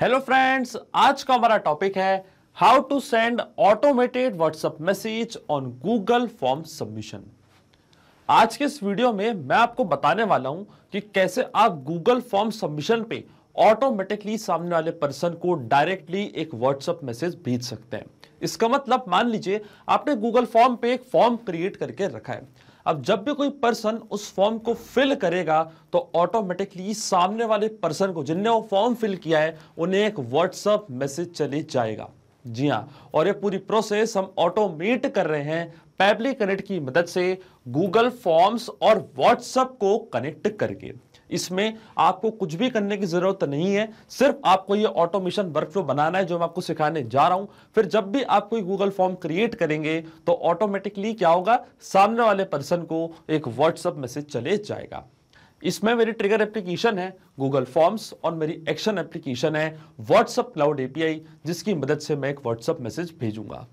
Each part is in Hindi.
हेलो फ्रेंड्स आज का हमारा टॉपिक है how to send automated WhatsApp message on Google form submission आज के इस वीडियो में मैं आपको बताने वाला हूं कि कैसे आप गूगल फॉर्म सबमिशन पे ऑटोमेटिकली सामने वाले पर्सन को डायरेक्टली एक व्हाट्सएप मैसेज भेज सकते हैं इसका मतलब मान लीजिए आपने गूगल फॉर्म पे एक फॉर्म क्रिएट करके रखा है अब जब भी कोई पर्सन उस फॉर्म को फिल करेगा तो ऑटोमेटिकली सामने वाले पर्सन को जिनने वो फॉर्म फिल किया है उन्हें एक व्हाट्सअप मैसेज चले जाएगा जी हाँ और ये पूरी प्रोसेस हम ऑटोमेट कर रहे हैं पैबली कनेक्ट की मदद से गूगल फॉर्म्स और व्हाट्सएप को कनेक्ट करके इसमें आपको कुछ भी करने की ज़रूरत नहीं है सिर्फ आपको ये ऑटोमेशन वर्कफ्लो बनाना है जो मैं आपको सिखाने जा रहा हूं फिर जब भी आप कोई गूगल फॉर्म क्रिएट करेंगे तो ऑटोमेटिकली क्या होगा सामने वाले पर्सन को एक व्हाट्सअप मैसेज चले जाएगा इसमें मेरी ट्रिगर एप्लीकेशन है गूगल फॉर्म्स और मेरी एक्शन एप्लीकेशन है व्हाट्सअप क्लाउड एपीआई जिसकी मदद से मैं एक व्हाट्सअप मैसेज भेजूंगा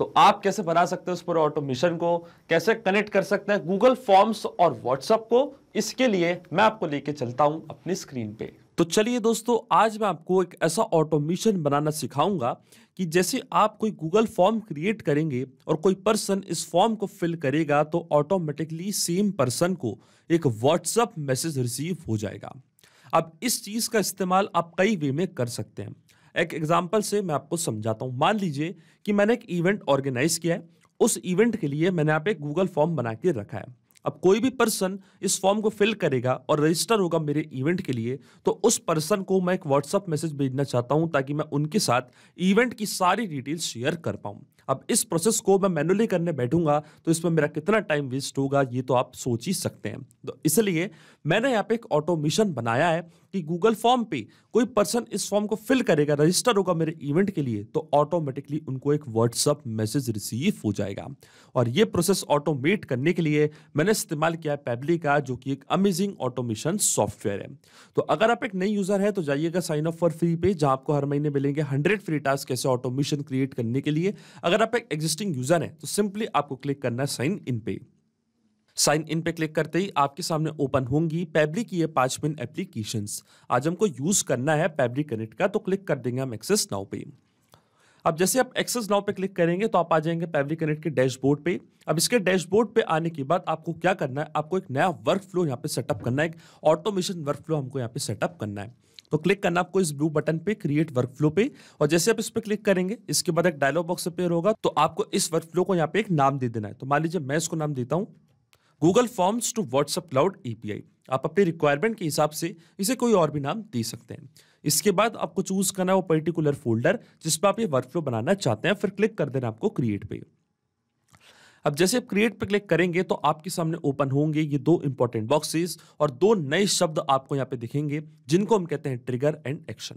तो आप कैसे बना सकते हैं उस पर ऑटोमेशन को कैसे कनेक्ट कर सकते हैं गूगल फॉर्म्स और व्हाट्सएप को इसके लिए मैं आपको लेके चलता हूं अपनी स्क्रीन पे तो चलिए दोस्तों आज मैं आपको एक ऐसा ऑटोमेशन बनाना सिखाऊंगा कि जैसे आप कोई गूगल फॉर्म क्रिएट करेंगे और कोई पर्सन इस फॉर्म को फिल करेगा तो ऑटोमेटिकली सेम पर्सन को एक व्हाट्सएप मैसेज रिसीव हो जाएगा अब इस चीज़ का इस्तेमाल आप कई वे में कर सकते हैं एक एग्जाम्पल से मैं आपको समझाता हूँ मान लीजिए कि मैंने एक इवेंट ऑर्गेनाइज किया है उस इवेंट के लिए मैंने आप एक गूगल फॉर्म बना के रखा है अब कोई भी पर्सन इस फॉर्म को फिल करेगा और रजिस्टर होगा मेरे इवेंट के लिए तो उस पर्सन को मैं एक व्हाट्सअप मैसेज भेजना चाहता हूँ ताकि मैं उनके साथ इवेंट की सारी डिटेल्स शेयर कर पाऊँ अब इस प्रोसेस को मैं मैनुअली करने बैठूंगा तो इसमें मेरा कितना टाइम वेस्ट होगा ये तो आप सोच ही सकते हैं तो इसलिए मैंने यहाँ पे एक ऑटोमेशन बनाया है कि गूगल फॉर्म पे कोई पर्सन इस फॉर्म को फिल करेगा रजिस्टर होगा मेरे इवेंट के लिए तो ऑटोमेटिकली उनको एक व्हाट्सअप मैसेज रिसीव हो जाएगा और ये प्रोसेस ऑटोमेट करने के लिए मैंने इस्तेमाल किया है पैबली का जो कि एक अमेजिंग ऑटोमेशन सॉफ्टवेयर है तो अगर आप एक नई यूजर है तो जाइएगा साइन अप फॉर फ्री पे जहां आपको हर महीने मिलेंगे हंड्रेड फ्री टास्क कैसे ऑटोमेशन क्रिएट करने के लिए अगर अगर आप एक एग्जिस्टिंग यूजर हैं तो सिंपली आपको क्लिक करना है साइन इन पे साइन इन पे क्लिक करते ही आपके सामने ओपन होंगी पैब्लिक की ये पांच मिन एप्लीकेशन आज हमको यूज करना है पैब्लिक कनेक्ट का तो क्लिक कर देंगे हम एक्सेस नाउ पे अब जैसे आप एक्सेस नाउ पे क्लिक करेंगे तो आप आ जाएंगे पैब्लिक कनेक्ट के डैशबोर्ड पे अब इसके डैशबोर्ड पे आने के बाद आपको क्या करना है आपको एक नया वर्क फ्लो यहाँ पे सेटअप करना है एक ऑटोमेशन वर्क फ्लो हमको यहाँ पे सेटअप करना है तो क्लिक करना आपको इस ब्लू बटन पे क्रिएट वर्क फ्लो पे और जैसे आप इस पर क्लिक करेंगे इसके बाद एक डायलॉग बॉक्स अपेयर होगा तो आपको इस वर्क फ्लो को यहाँ पे एक नाम दे देना है तो मान लीजिए मैं इसको नाम देता हूँ Google forms to WhatsApp cloud API आप अपने रिक्वायरमेंट के हिसाब से इसे कोई और भी नाम दे सकते हैं इसके बाद आपको चूज करना है वो पर्टिकुलर फोल्डर जिस पर आप ये वर्क फ्लो बनाना चाहते हैं फिर क्लिक कर देना आपको क्रिएट पे अब जैसे आप क्रिएट पर क्लिक करेंगे तो आपके सामने ओपन होंगे ये दो इंपॉर्टेंट बॉक्सेस और दो नए शब्द आपको यहाँ पे दिखेंगे जिनको हम कहते हैं ट्रिगर एंड एक्शन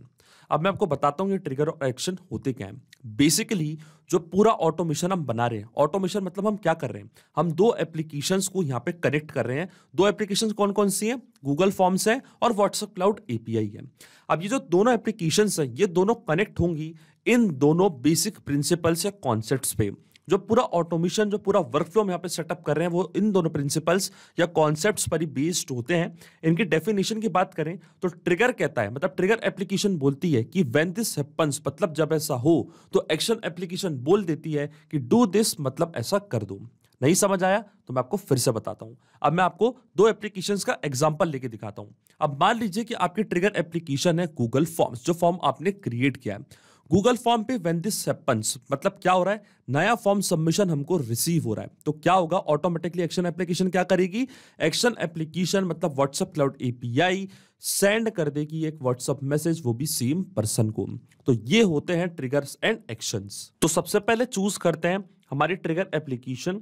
अब मैं आपको बताता हूँ ये ट्रिगर और एक्शन होते क्या हैं बेसिकली जो पूरा ऑटोमेशन हम बना रहे हैं ऑटोमेशन मतलब हम क्या कर रहे हैं हम दो एप्लीकेशन को यहाँ पे कनेक्ट कर रहे हैं दो एप्लीकेशन कौन कौन सी हैं गूगल फॉर्म्स है और व्हाट्सएप क्लाउड एपीआई है अब ये जो दोनों एप्लीकेशन हैं ये दोनों कनेक्ट होंगी इन दोनों बेसिक प्रिंसिपल्स या कॉन्सेप्ट पे जो पूरा ऑटोमेशन जो पूरा वर्क फ्लो यहाँ पे सेटअप कर रहे हैं वो इन दोनों प्रिंसिपल्स या कॉन्सेप्ट पर ही बेस्ड होते हैं इनकी डेफिनेशन की बात करें तो ट्रिगर कहता है मतलब ट्रिगर एप्लीकेशन बोलती है कि वेन दिस हैपन्स मतलब जब ऐसा हो तो एक्शन एप्लीकेशन बोल देती है कि डू दिस मतलब ऐसा कर दो नहीं समझ आया तो मैं आपको फिर से बताता हूं अब मैं आपको दो एप्लीकेशन का एग्जाम्पल लेके दिखाता हूं अब मान लीजिए कि आपकी ट्रिगर एप्लीकेशन है गूगल फॉर्म्स जो फॉर्म आपने क्रिएट किया है गूगल फॉर्म पे वेन दिस सेपन्स मतलब क्या हो रहा है नया फॉर्म सबमिशन हमको रिसीव हो रहा है तो क्या होगा ऑटोमेटिकली एक्शन एप्लीकेशन क्या करेगी एक्शन एप्लीकेशन मतलब व्हाट्सएप क्लाउड एपीआई सेंड कर देगी एक व्हाट्सएप मैसेज वो भी सेम पर्सन को तो ये होते हैं ट्रिगर्स एंड एक्शंस तो सबसे पहले चूज करते हैं हमारी ट्रिगर एप्लीकेशन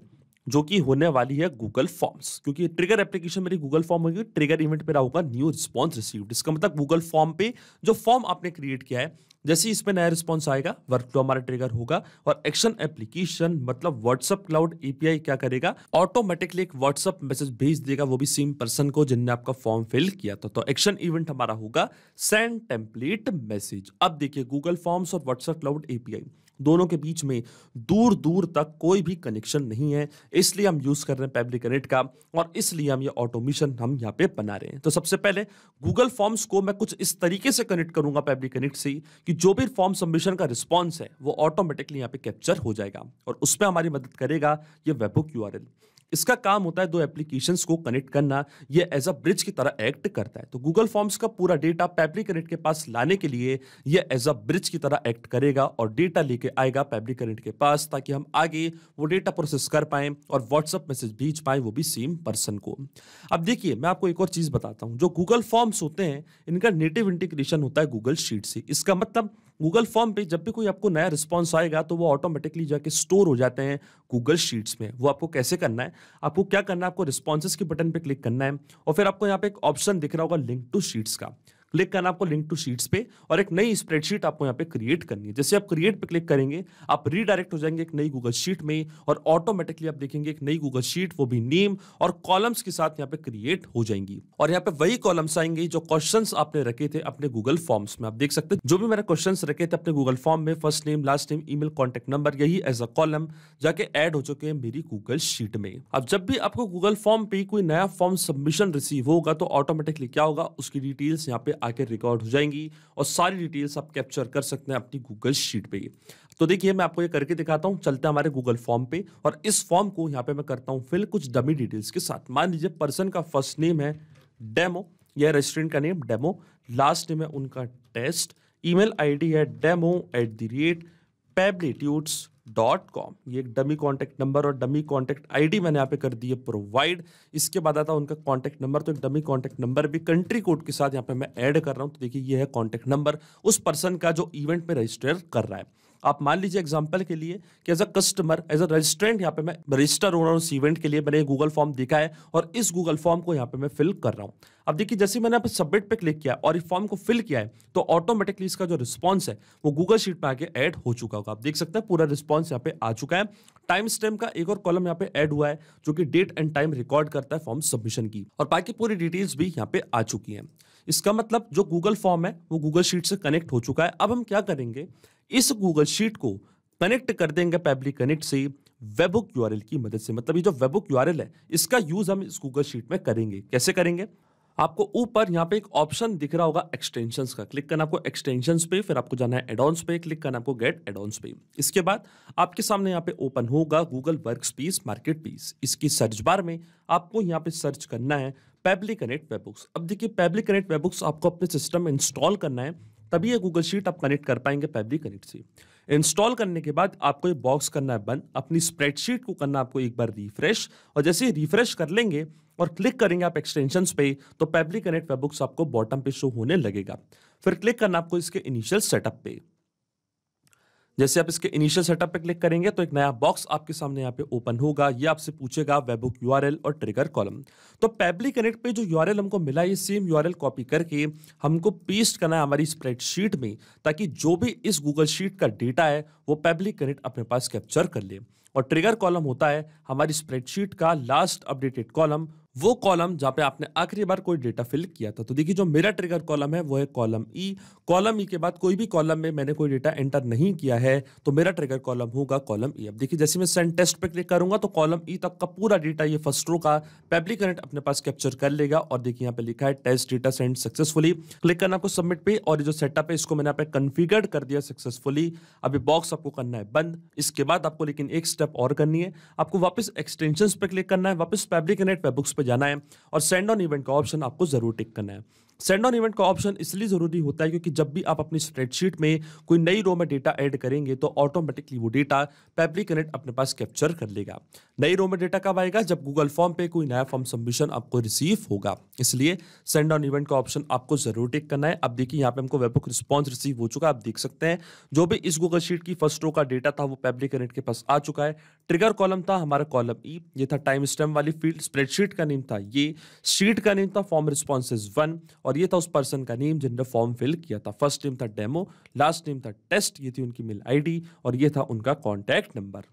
जो कि होने वाली है गूगल फॉर्म्स क्योंकि ट्रिगर एप्लीकेशन मेरी गूगल फॉर्म होगी ट्रिगर इवेंट मेरा होगा न्यू रिस्पॉन्स रिसीव इसका मतलब गूगल फॉर्म पे जो फॉर्म आपने क्रिएट किया है जैसे ही इसमें नया रिस्पॉन्स आएगा वर्क फ्लो हमारा ट्रिगर होगा और एक्शन एप्लीकेशन मतलब व्हाट्सअप क्लाउड एपीआई क्या करेगा ऑटोमेटिकली एक व्हाट्सअप मैसेज भेज देगा वो भी सेम पर्सन को जिनने आपका फॉर्म फिल किया था तो एक्शन इवेंट हमारा होगा सेंड टेम्पलेट मैसेज अब देखिए गूगल फॉर्म्स और व्हाट्सएप क्लाउड एपीआई दोनों के बीच में दूर दूर तक कोई भी कनेक्शन नहीं है इसलिए हम यूज़ कर रहे हैं पेब्लिक कनेक्ट का और इसलिए हम ये ऑटोमेशन हम यहाँ पे बना रहे हैं तो सबसे पहले गूगल फॉर्म्स को मैं कुछ इस तरीके से कनेक्ट करूंगा पेब्लिक कनेक्ट से कि कि जो भी फॉर्म सबमिशन का रिस्पॉन्स है वो ऑटोमेटिकली यहाँ पे कैप्चर हो जाएगा और उसमें हमारी मदद करेगा ये वेबुक यू इसका काम होता है दो एप्लीकेशन को कनेक्ट करना यह एज अ ब्रिज की तरह एक्ट करता है तो गूगल फॉर्म्स का पूरा डेटा कनेक्ट के पास लाने के लिए यह एज अ ब्रिज की तरह एक्ट करेगा और डेटा लेके आएगा कनेक्ट के पास ताकि हम आगे वो डेटा प्रोसेस कर पाएं और व्हाट्सअप मैसेज भेज पाए वो भी सेम पर्सन को अब देखिए मैं आपको एक और चीज़ बताता हूँ जो गूगल फॉर्म्स होते हैं इनका नेटिव इंटीग्रेशन होता है गूगल शीट से इसका मतलब गूगल फॉर्म पे जब भी कोई आपको नया रिस्पॉन्स आएगा तो वो ऑटोमेटिकली जाके स्टोर हो जाते हैं गूगल शीट्स में वो आपको कैसे करना है आपको क्या करना है आपको रिस्पॉन्स के बटन पर क्लिक करना है और फिर आपको यहाँ पे एक ऑप्शन दिख रहा होगा लिंक टू शीट्स का क्लिक करना आपको लिंक टू शीट्स पे और एक नई स्प्रेडशीट आपको यहाँ पे क्रिएट करनी है जैसे आप क्रिएट पे क्लिक करेंगे आप रीडायरेक्ट हो जाएंगे एक नई गूगल शीट में और ऑटोमेटिकली आप देखेंगे एक नई गूगल शीट वो भी नेम और कॉलम्स के साथ यहाँ पे क्रिएट हो जाएंगी और यहाँ पे वही कॉलम्स आएंगे जो क्वेश्चन आपने रखे थे अपने गूगल फॉर्म्स में आप देख सकते हैं जो भी मैंने क्वेश्चन रखे थे अपने गूगल फॉर्म में फर्स्ट नेम लास्ट नेम ई कॉन्टेक्ट नंबर यही एज अ कॉलम जाके एड हो चुके हैं मेरी गूगल शीट में अब जब भी आपको गूगल फॉर्म पे कोई नया फॉर्म सबमिशन रिसीव होगा तो ऑटोमेटिकली क्या होगा उसकी डिटेल्स यहाँ पे आकर रिकॉर्ड हो जाएंगी और सारी डिटेल्स आप कैप्चर कर सकते हैं अपनी गूगल शीट पे तो देखिए मैं आपको ये करके दिखाता हूँ चलते हैं हमारे गूगल फॉर्म पे और इस फॉर्म को यहाँ पे मैं करता हूँ फिल कुछ डमी डिटेल्स के साथ मान लीजिए पर्सन का फर्स्ट नेम है डेमो या रेस्टोरेंट का नेम डेमो लास्ट नेम है उनका टेस्ट ईमेल आईडी है डेमो एट द रेट पेबलीट्यूड्स डॉट कॉम ये एक डमी कॉन्टैक्ट नंबर और डमी कॉन्टैक्ट आईडी मैंने यहाँ पे कर दी है प्रोवाइड इसके बाद आता है उनका कॉन्टैक्ट नंबर तो एक डमी कॉन्टैक्ट नंबर भी कंट्री कोड के साथ यहाँ पे मैं ऐड कर रहा हूँ तो देखिए ये है कॉन्टैक्ट नंबर उस पर्सन का जो इवेंट में रजिस्टर कर रहा है आप मान लीजिए एग्जाम्पल के लिए कि as a customer as a registrant यहाँ पे मैं रजिस्टर हो रहा हूँ इस इवेंट के लिए मैंने गूगल फॉर्म देखा है और इस गूगल फॉर्म को यहाँ पे मैं फिल कर रहा हूँ अब देखिए जैसे मैंने यहाँ पर सबमिट पे क्लिक किया और इस फॉर्म को फिल किया है तो ऑटोमेटिकली इसका जो रिस्पॉन्स है वो गूगल शीट पर आके ऐड हो चुका होगा आप देख सकते हैं पूरा रिस्पॉन्स यहाँ पे आ चुका है टाइम स्टेम का एक और कॉलम यहाँ पे ऐड हुआ है जो कि डेट एंड टाइम रिकॉर्ड करता है फॉर्म सबमिशन की और बाकी पूरी डिटेल्स भी यहाँ पे आ चुकी हैं इसका मतलब जो गूगल फॉर्म है वो गूगल शीट से कनेक्ट हो चुका है अब हम क्या करेंगे इस गूगल शीट को कनेक्ट कर देंगे पैबली कनेक्ट से वेबुक यूआरएल की मदद से मतलब ये जो वेबुक यूआरएल है इसका यूज हम इस गूगल शीट में करेंगे कैसे करेंगे आपको ऊपर यहाँ पे एक ऑप्शन दिख रहा होगा एक्सटेंशन का क्लिक करना आपको एक्सटेंशन पे फिर आपको जाना है एडॉन्स पे क्लिक करना आपको गेट एडॉन्स पे इसके बाद आपके सामने यहाँ पे ओपन होगा Google workspace marketplace इसकी सर्च बार में आपको यहाँ पे सर्च करना है पेबली कनेक्ट बुक्स अब देखिए पेबली कनेक्ट बुक्स आपको अपने सिस्टम में इंस्टॉल करना है तभी ये गूगल शीट आप कनेक्ट कर पाएंगे पेबली कनेक्ट से इंस्टॉल करने के बाद आपको ये बॉक्स करना है बंद अपनी स्प्रेडशीट को करना आपको एक बार रिफ्रेश और जैसे रिफ्रेश कर लेंगे और क्लिक करेंगे आप एक्सटेंशन पे तो पेबली कनेक्ट वेबबुक्स आपको बॉटम पे शो होने लगेगा फिर क्लिक करना आपको इसके इनिशियल सेटअप पे जैसे आप इसके इनिशियल सेटअप पे क्लिक करेंगे तो एक नया बॉक्स आपके सामने यहाँ पे ओपन होगा ये आपसे पूछेगा वेबुक यूआरएल और ट्रिगर कॉलम तो पेबली कनेक्ट पे जो यूआरएल हमको मिला ये सेम यूआरएल कॉपी करके हमको पेस्ट करना है हमारी स्प्रेडशीट में ताकि जो भी इस गूगल शीट का डेटा है वो पेबली कनेक्ट अपने पास कैप्चर कर ले और ट्रिगर कॉलम होता है हमारी स्प्रेडशीट का लास्ट अपडेटेड कॉलम वो कॉलम जहाँ पे आपने आखिरी बार कोई डेटा फिल किया था तो देखिए जो मेरा ट्रिगर कॉलम है वो है कॉलम ई कॉलम ई के बाद कोई भी कॉलम में मैंने कोई डेटा एंटर नहीं किया है तो मेरा ट्रिगर कॉलम होगा कॉलम ई e। अब देखिए जैसे मैं सेंड टेस्ट पे क्लिक करूंगा तो कॉलम ई e तक का पूरा डेटा ये फर्स्ट रो का पेब्लिकनेट अपने पास कैप्चर कर लेगा और देखिए यहाँ पे लिखा है test data send successfully click करना आपको सबमिट पे और जो सेटअप है इसको मैंने यहाँ पे कन्फिगर्ड कर दिया सक्सेसफुली अभी बॉक्स आपको करना है बंद इसके बाद आपको लेकिन एक स्टेप और करनी है आपको वापस एक्सटेंशन पे क्लिक करना है वापस पेब्लिकनेट पे बुक्स पर जाना है और सेंड ऑन इवेंट का ऑप्शन आपको ज़रूर टिक करना है सेंड ऑन इवेंट का ऑप्शन इसलिए ज़रूरी होता है क्योंकि जब भी आप अपनी स्प्रेडशीट में कोई नई रो में डेटा ऐड करेंगे तो ऑटोमेटिकली वो डेटा पेपली कनेक्ट अपने पास कैप्चर कर लेगा नई रो में डेटा कब आएगा जब गूगल फॉर्म पे कोई नया फॉर्म सबमिशन आपको रिसीव होगा इसलिए सेंड ऑन इवेंट का ऑप्शन आपको ज़रूर टिक करना है अब देखिए यहाँ पे हमको वेबुक रिस्पॉन्स रिसीव हो चुका है आप देख सकते हैं जो भी इस गूगल शीट की फर्स्ट रो का डेटा था वो पेपली कनेक्ट के पास आ चुका है ट्रिगर कॉलम था हमारा कॉलम ई e, ये था टाइम स्टेम वाली फील्ड स्प्रेडशीट का नेम था ये स्ट्रीट का नेम था फॉर्म रिस्पॉन्स इज वन और ये था उस पर्सन का नेम जिनने फॉर्म फिल किया था फर्स्ट नेम था डेमो लास्ट नेम था टेस्ट ये थी उनकी मेल आई और ये था उनका कॉन्टैक्ट नंबर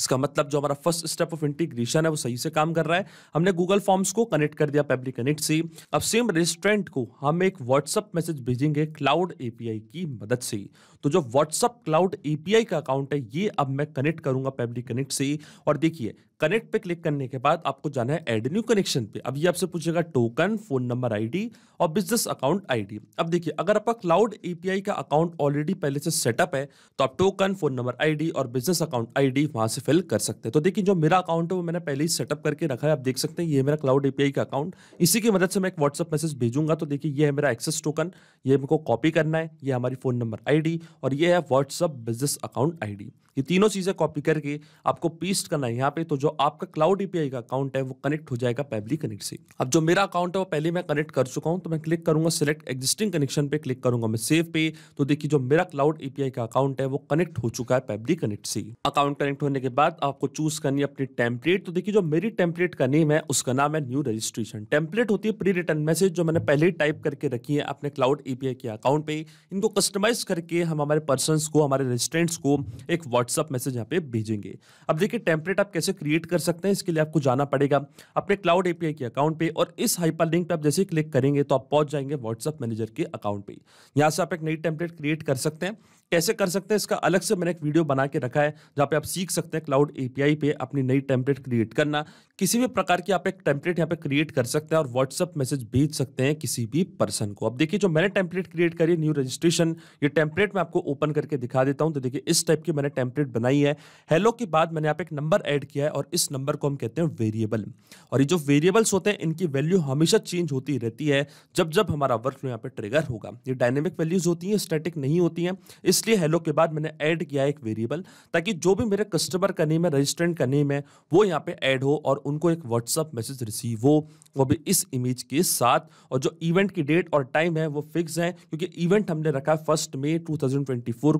इसका मतलब जो हमारा फर्स्ट स्टेप ऑफ इंटीग्रेशन है वो सही से काम कर रहा है हमने गूगल फॉर्म्स को कनेक्ट कर दिया पब्लिक कनेक्ट से अब सेम रेस्टोरेंट को हम एक व्हाट्सअप मैसेज भेजेंगे क्लाउड एपीआई की मदद से तो जो व्हाट्सअप क्लाउड एपीआई का अकाउंट है ये अब मैं कनेक्ट करूंगा पब्लिक कनेक्ट से और देखिए कनेक्ट पे क्लिक करने के बाद आपको जाना है एड न्यू कनेक्शन पे अब ये आपसे पूछेगा टोकन फोन नंबर आईडी और बिजनेस अकाउंट आईडी अब देखिए अगर आपका क्लाउड एपीआई का अकाउंट ऑलरेडी पहले से सेटअप है तो आप टोकन फोन नंबर आईडी और बिजनेस अकाउंट आईडी वहां से फिल कर सकते हैं तो देखिए जो मेरा अकाउंट है वो मैंने पहले ही सेटअप करके रखा है आप देख सकते हैं ये मेरा क्लाउड एपीआई का अकाउंट इसी की मदद से मैं एक व्हाट्सअप मैसेज भेजूंगा तो देखिए ये है मेरा एक्सेस टोकन ये मेरे कॉपी करना है ये हमारी फोन नंबर आई और ये है व्हाट्सअप बिजनेस अकाउंट आई ये तीनों चीज़ें कॉपी करके आपको पेस्ट करना है यहाँ पे तो जो आपका क्लाउड एपीआई का अकाउंट है वो कनेक्ट हो जाएगा पैबली कनेक्ट से अब जो मेरा अकाउंट है वो पहले मैं कनेक्ट कर चुका हूँ तो मैं क्लिक करूंगा सिलेक्ट एग्जिस्टिंग कनेक्शन पे क्लिक करूंगा मैं सेव पे तो देखिए जो मेरा क्लाउड एपीआई का अकाउंट है वो कनेक्ट हो चुका है पैबली कनेक्ट से अकाउंट कनेक्ट होने के बाद आपको चूज करनी है अपनी टेम्पलेट तो देखिए जो मेरी टेम्पलेट का नेम है उसका नाम है न्यू रजिस्ट्रेशन टेम्पलेट होती है प्री रिटर्न मैसेज जो मैंने पहले टाइप करके रखी है अपने क्लाउड एपीआई के अकाउंट पे इनको कस्टमाइज करके हम हमारे पर्सन को हमारे रेजिस्टेंट्स को एक व्हाट्सअप मैसेज यहाँ पे भेजेंगे अब देखिए टेम्पलेट आप कैसे क्रिएट कर सकते हैं इसके लिए आपको जाना पड़ेगा अपने क्लाउड एपीआई के अकाउंट पे और इस हाइपर लिंक पर आप जैसे क्लिक करेंगे तो आप पहुंच जाएंगे व्हाट्सअप मैनेजर के अकाउंट पे यहाँ से आप एक नई टेम्पलेट क्रिएट कर सकते हैं कैसे कर सकते हैं इसका अलग से मैंने एक वीडियो बना के रखा है जहाँ पे आप सीख सकते हैं क्लाउड एपीआई पे अपनी नई टेम्पलेट क्रिएट करना किसी भी प्रकार की आप एक टेम्पलेट यहाँ पे क्रिएट कर सकते हैं और व्हाट्सअप मैसेज भेज सकते हैं किसी भी पर्सन को अब देखिए जो मैंने टेम्पलेट क्रिएट करी न्यू रजिस्ट्रेशन ये टेम्पलेट मैं आपको ओपन करके दिखा देता हूँ तो देखिए इस टाइप की मैंने टेम्पलेट बनाई है हेलो के बाद मैंने यहाँ एक नंबर ऐड किया है और इस नंबर को हम कहते हैं वेरिएबल और ये जो वेरिएबल्स होते हैं इनकी वैल्यू हमेशा चेंज होती रहती है जब जब हमारा वर्क यहाँ पे ट्रिगर होगा ये डायनेमिक वैल्यूज होती हैं स्टेटिक नहीं होती हैं इस इसलिए हेलो के बाद मैंने ऐड किया एक वेरिएबल ताकि जो भी मेरे कस्टमर का नेम है रजिस्ट्रेंट का नेम है वो यहाँ पे ऐड हो और उनको एक व्हाट्सअप मैसेज रिसीव हो वो भी इस इमेज के साथ और जो इवेंट की डेट और टाइम है वो फिक्स है क्योंकि इवेंट हमने रखा है फर्स्ट मे टू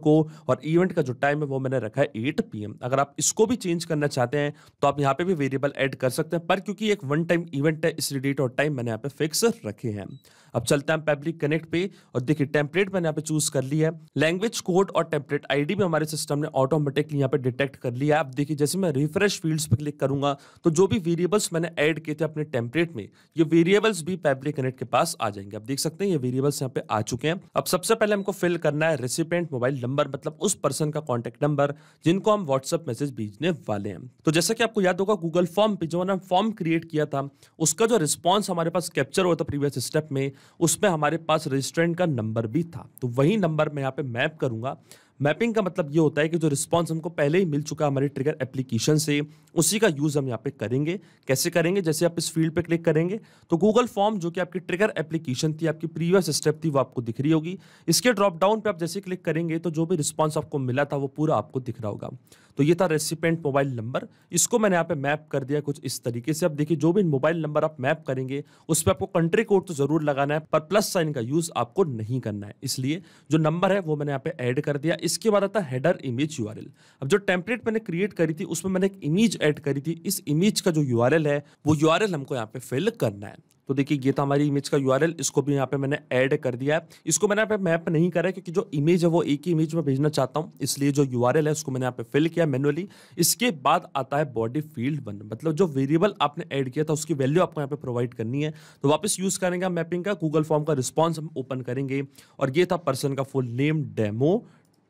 को और इवेंट का जो टाइम है वो मैंने रखा है एट पी अगर आप इसको भी चेंज करना चाहते हैं तो आप यहाँ पे भी वेरिएबल ऐड कर सकते हैं पर क्योंकि एक वन टाइम इवेंट है इसलिए डेट और टाइम मैंने यहाँ पे फिक्स रखे हैं अब चलते हैं पब्लिक कनेक्ट पे और देखिए टेम्पलेट मैंने यहाँ पे चूज कर लिया है लैंग्वेज कोड और टेम्पलेट आईडी भी हमारे सिस्टम ने ऑटोमेटिकली यहाँ पे डिटेक्ट कर लिया है आप देखिए जैसे मैं रिफ्रेश फील्ड्स पे क्लिक करूंगा तो जो भी वेरिएबल्स मैंने ऐड किए थे अपने टेम्पलेट में ये वेरिएबल्स भी पैब्रिक कनेक्ट के पास आ जाएंगे आप देख सकते हैं ये वेरिएबल्स यहाँ पे आ चुके हैं अब सबसे पहले हमको फिल करना है रेसिपेंट मोबाइल नंबर मतलब उस पर्सन का कॉन्टेक्ट नंबर जिनको हम व्हाट्सअप मैसेज भेजने वाले हैं तो जैसा कि आपको याद होगा गूगल फॉर्म पे जो हमने फॉर्म क्रिएट किया था उसका जो रिस्पॉन्स हमारे पास कैप्चर हुआ था प्रीवियस स्टेप में उसमें हमारे पास रजिस्ट्रेंट का नंबर भी था तो वही नंबर मैं यहाँ पे मैप करूँ 뭔가 मैपिंग का मतलब ये होता है कि जो रिस्पॉन्स हमको पहले ही मिल चुका है हमारे ट्रिगर एप्लीकेशन से उसी का यूज़ हम यहाँ पे करेंगे कैसे करेंगे जैसे आप इस फील्ड पे क्लिक करेंगे तो गूगल फॉर्म जो कि आपकी ट्रिगर एप्लीकेशन थी आपकी प्रीवियस स्टेप थी वो आपको दिख रही होगी इसके ड्रॉप डाउन पर आप जैसे क्लिक करेंगे तो जो भी रिस्पॉन्स आपको मिला था वो पूरा आपको दिख रहा होगा तो ये था रेसिपेंट मोबाइल नंबर इसको मैंने यहाँ पे मैप कर दिया कुछ इस तरीके से आप देखिए जो भी मोबाइल नंबर आप मैप करेंगे उस पर आपको कंट्री कोड तो जरूर लगाना है पर प्लस साइन का यूज़ आपको नहीं करना है इसलिए जो नंबर है वो मैंने यहाँ पे ऐड कर दिया इसके बाद आता है हेडर इमेज यू अब जो टेम्पलेट मैंने क्रिएट करी थी उसमें मैंने एक इमेज ऐड करी थी इस इमेज का जो यू है वो यू हमको यहाँ पे फिल करना है तो देखिए ये तो हमारी इमेज का यू इसको भी यहाँ पे मैंने ऐड कर दिया है इसको मैंने यहाँ पे मैप नहीं करा है क्योंकि जो इमेज है वो एक ही इमेज में भेजना चाहता हूँ इसलिए जो यू है उसको मैंने यहाँ पे फिल किया मैनुअली इसके बाद आता है बॉडी फील्ड वन मतलब जो वेरिएबल आपने ऐड किया था उसकी वैल्यू आपको यहाँ पे प्रोवाइड करनी है तो वापस यूज़ करेंगे मैपिंग का गूगल फॉर्म का रिस्पॉन्स हम ओपन करेंगे और ये था पर्सन का फुल नेम डेमो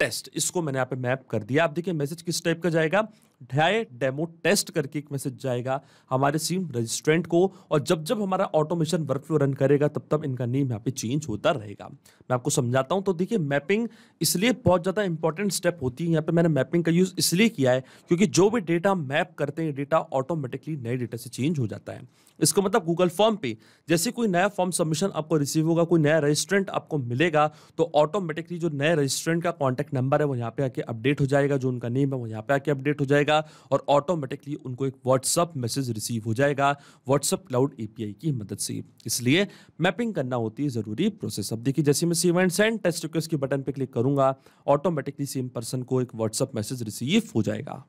टेस्ट इसको मैंने यहाँ पे मैप कर दिया आप देखिए मैसेज किस टाइप का जाएगा ढाई डेमो टेस्ट करके एक मैसेज जाएगा हमारे सिम रजिस्ट्रेंट को और जब जब हमारा ऑटोमेशन वर्कफ्लो रन करेगा तब तब इनका नेम यहाँ पे चेंज होता रहेगा मैं आपको समझाता हूँ तो देखिए मैपिंग इसलिए बहुत ज़्यादा इंपॉर्टेंट स्टेप होती है यहाँ पे मैंने मैपिंग का यूज़ इसलिए किया है क्योंकि जो भी डेटा मैप करते हैं डेटा ऑटोमेटिकली नए डेटा से चेंज हो जाता है इसका मतलब गूगल फॉर्म पे जैसे कोई नया फॉर्म सबमिशन आपको रिसीव होगा कोई नया रजिस्ट्रेंट आपको मिलेगा तो ऑटोमेटिकली जो नए रजिस्ट्रेंट का कॉन्टैक्ट नंबर है वो यहाँ पे आके अपडेट हो जाएगा जो उनका नेम है वो यहाँ पे आके अपडेट हो जाएगा जाएगा और ऑटोमेटिकली उनको एक व्हाट्सअप मैसेज रिसीव हो जाएगा व्हाट्सअप क्लाउड एपीआई की मदद से इसलिए मैपिंग करना होती है ज़रूरी प्रोसेस अब देखिए जैसे मैं save and send test request के बटन पर क्लिक करूंगा ऑटोमेटिकली सेम पर्सन को एक व्हाट्सअप मैसेज रिसीव हो जाएगा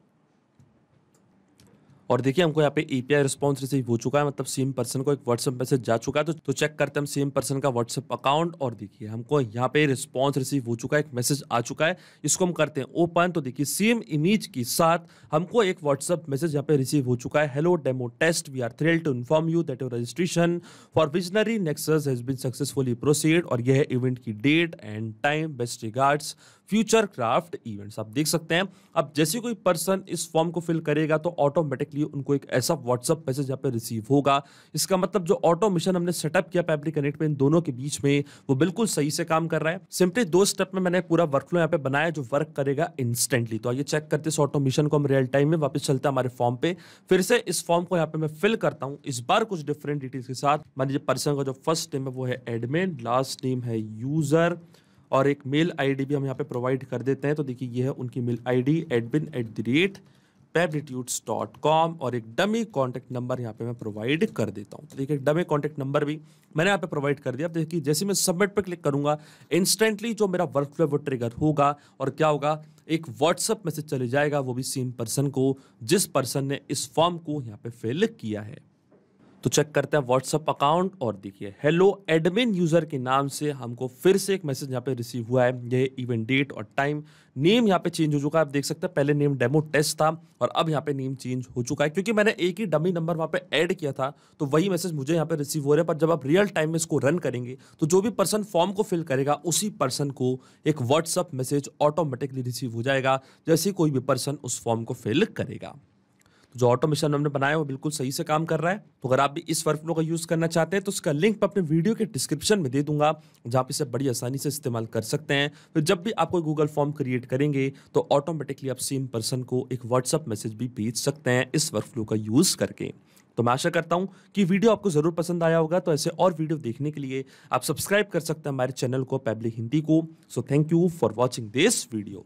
और देखिए हमको यहाँ पे ईपीआई रिस्पॉन्स रिसीव हो चुका है मतलब सेम पर्सन को एक व्हाट्सएप मैसेज जा चुका है तो, तो चेक करते हैं हम सेम पर्सन का व्हाट्सएप अकाउंट और देखिए हमको यहाँ पे रिस्पॉन्स रिसीव हो चुका है एक मैसेज आ चुका है इसको हम करते हैं ओपन तो देखिए सेम इमेज के साथ हमको एक व्हाट्सएप मैसेज यहाँ पे रिसीव हो चुका है hello demo test we are thrill to inform you that your registration for visionary nexus has been successfully proceed और यह इवेंट की date and time best regards future craft events आप देख सकते हैं अब जैसे कोई पर्सन इस फॉर्म को फिल करेगा तो ऑटोमेटिकली उनको एक ऐसा व्हाट्सअप मैसेज यहाँ पे रिसीव होगा इसका मतलब जो ऑटोमेशन हमने सेटअप किया पैब्लिक कनेक्ट पे इन दोनों के बीच में वो बिल्कुल सही से काम कर रहा है सिंपली दो स्टेप में मैंने पूरा वर्कफ्लो यहाँ पे बनाया जो वर्क करेगा इंस्टेंटली तो आइए चेक करते इस ऑटोमेशन को हम रियल टाइम में वापस चलते हैं हमारे फॉर्म पे फिर से इस फॉर्म को यहाँ पे मैं फिल करता हूँ इस बार कुछ डिफरेंट डिटेल्स के साथ मान लीजिए पर्सन का जो फर्स्ट नेम है वो है एडमिन लास्ट नेम है यूजर और एक मेल आईडी भी हम यहाँ पे प्रोवाइड कर देते हैं तो देखिए ये है उनकी mail ID admin at the rate पेपडिट्यूड्स डॉट कॉम और एक डमी कॉन्टैक्ट नंबर यहाँ पे मैं प्रोवाइड कर देता हूँ तो देखिए डमी कॉन्टैक्ट नंबर भी मैंने यहाँ पे प्रोवाइड कर दिया अब देखिए जैसे मैं सबमिट पे क्लिक करूँगा इंस्टेंटली जो मेरा वर्क फ्लो वो ट्रिगर होगा और क्या होगा एक व्हाट्सअप मैसेज चले जाएगा वो भी सेम पर्सन को जिस पर्सन ने इस फॉर्म को यहाँ पे फिल किया है तो चेक करते हैं व्हाट्सअप अकाउंट और देखिए हेलो एडमिन यूज़र के नाम से हमको फिर से एक मैसेज यहाँ पे रिसीव हुआ है ये इवेंट डेट और टाइम नेम यहाँ पे चेंज हो चुका है आप देख सकते हैं पहले नेम डेमो टेस्ट था और अब यहाँ पे नेम चेंज हो चुका है क्योंकि मैंने एक ही डमी नंबर वहाँ पे ऐड किया था तो वही मैसेज मुझे यहाँ पे रिसीव हो रहा है पर जब आप रियल टाइम में इसको रन करेंगे तो जो भी पर्सन फॉर्म को फिल करेगा उसी पर्सन को एक व्हाट्सअप मैसेज ऑटोमेटिकली रिसीव हो जाएगा जैसे कोई भी पर्सन उस फॉर्म को फिल करेगा जो ऑटोमेशन हमने बनाया वो बिल्कुल सही से काम कर रहा है तो अगर आप भी इस वर्क फ्लो का यूज़ करना चाहते हैं तो उसका लिंक मैं अपने वीडियो के डिस्क्रिप्शन में दे दूंगा जहाँ आप इसे बड़ी आसानी से इस्तेमाल कर सकते हैं तो जब भी आप कोई गूगल फॉर्म क्रिएट करेंगे तो ऑटोमेटिकली आप सेम पर्सन को एक व्हाट्सअप मैसेज भी भेज सकते हैं इस वर्क फ्लो का यूज़ करके तो मैं आशा करता हूँ कि वीडियो आपको ज़रूर पसंद आया होगा तो ऐसे और वीडियो देखने के लिए आप सब्सक्राइब कर सकते हैं हमारे चैनल को पैबली हिंदी को so thank you for watching this video